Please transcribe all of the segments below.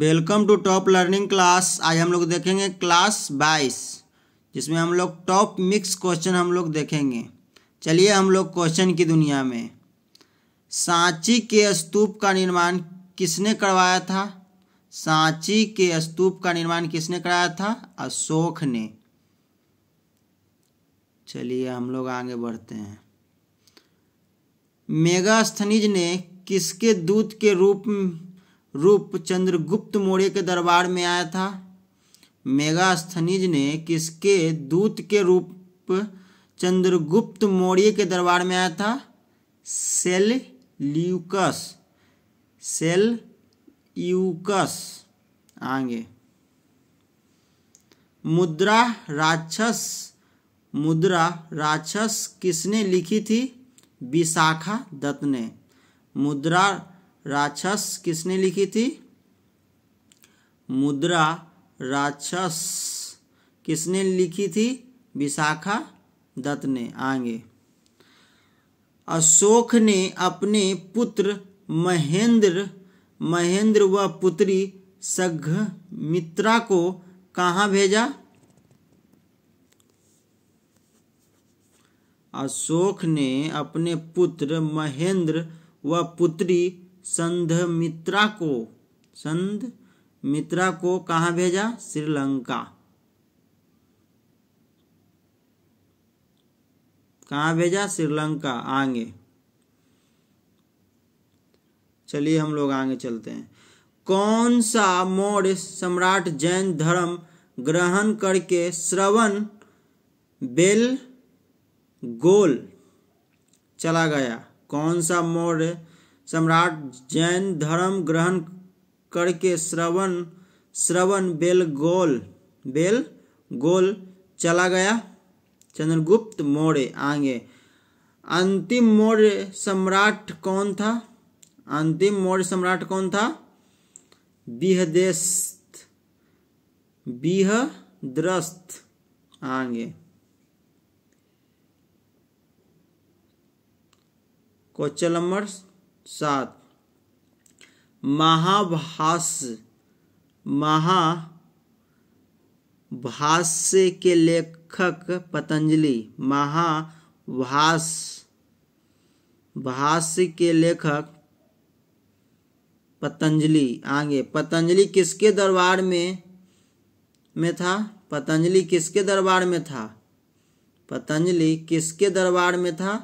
welcome to top learning class आज हम लोग देखेंगे क्लास बाईस जिसमें हम लोग टॉप मिक्स क्वेश्चन हम लोग देखेंगे चलिए हम लोग क्वेश्चन की दुनिया में सांची के स्तूप का निर्माण किसने करवाया था सांची के स्तूप का निर्माण किसने कराया था अशोक ने चलिए हम लोग आगे बढ़ते हैं स्थनिज ने किसके दूत के रूप में रूप चंद्रगुप्त मौर्य के दरबार में आया था मेगास्थनीज ने किसके दूत के रूप चंद्रगुप्त मौर्य के दरबार में आया था सेल ल्यूकस सेल यूकस आगे मुद्रा राक्षस मुद्रा राक्षस किसने लिखी थी विशाखा दत्त ने मुद्रा राक्षस किसने लिखी थी मुद्रा राक्षस किसने लिखी थी विशाखा दत्त ने आगे अशोक ने अपने पुत्र महेंद्र महेंद्र व पुत्री सघ मित्रा को कहाँ भेजा अशोक ने अपने पुत्र महेंद्र व पुत्री संध मित्रा को संध मित्रा को कहा भेजा श्रीलंका कहा भेजा श्रीलंका आगे चलिए हम लोग आगे चलते हैं कौन सा मौर्य सम्राट जैन धर्म ग्रहण करके श्रवण बेल गोल चला गया कौन सा मौर्य सम्राट जैन धर्म ग्रहण करके श्रवण श्रवण बेलगोल बेल गोल चला गया चंद्रगुप्त मौर्य आगे अंतिम मौर्य सम्राट कौन था अंतिम मौर्य सम्राट कौन था बिहदेस्त बिहद्रस्त आगे क्वेश्चन नंबर सात महाभाष्य महाभाष्य के लेखक पतंजलि महाभाष्य भाष्य के लेखक पतंजलि आगे पतंजलि किसके दरबार में में था पतंजलि किसके दरबार में था पतंजलि किसके दरबार में था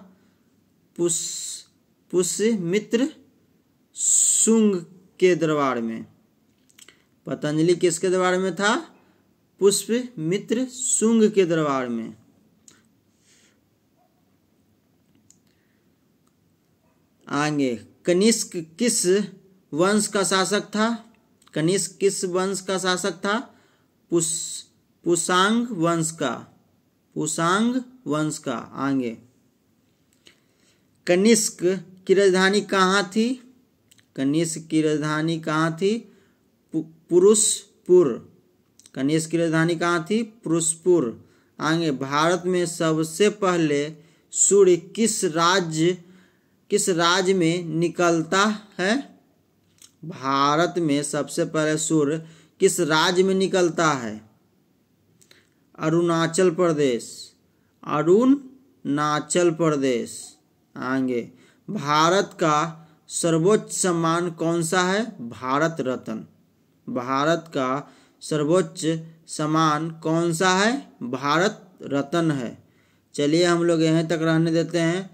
पुष्प पुष्यमित्र सुंग के दरबार में पतंजलि किसके दरबार में था पुष्प मित्र शुंग के दरबार में आगे कनिष्क किस वंश का शासक था कनिष्क किस वंश का शासक था पुषांग वंश का पुषांग वंश का आगे कनिष्क की राजधानी कहाँ थी कनिष्क की राजधानी कहाँ थी पुरुषपुर कनिष्क की राजधानी कहाँ थी पुरुषपुर आगे भारत में सबसे पहले सूर्य किस राज्य किस राज्य में निकलता है भारत में सबसे पहले सूर्य किस राज्य में निकलता है अरुणाचल प्रदेश अरुणाचल प्रदेश आगे भारत का सर्वोच्च सम्मान कौन सा है भारत रत्न भारत का सर्वोच्च सम्मान कौन सा है भारत रत्न है चलिए हम लोग यहीं तक रहने देते हैं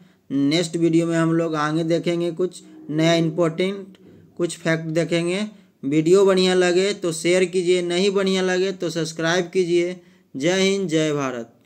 नेक्स्ट वीडियो में हम लोग आगे देखेंगे कुछ नया इम्पोर्टेंट कुछ फैक्ट देखेंगे वीडियो बढ़िया लगे तो शेयर कीजिए नहीं बढ़िया लगे तो सब्सक्राइब कीजिए जय हिंद जय भारत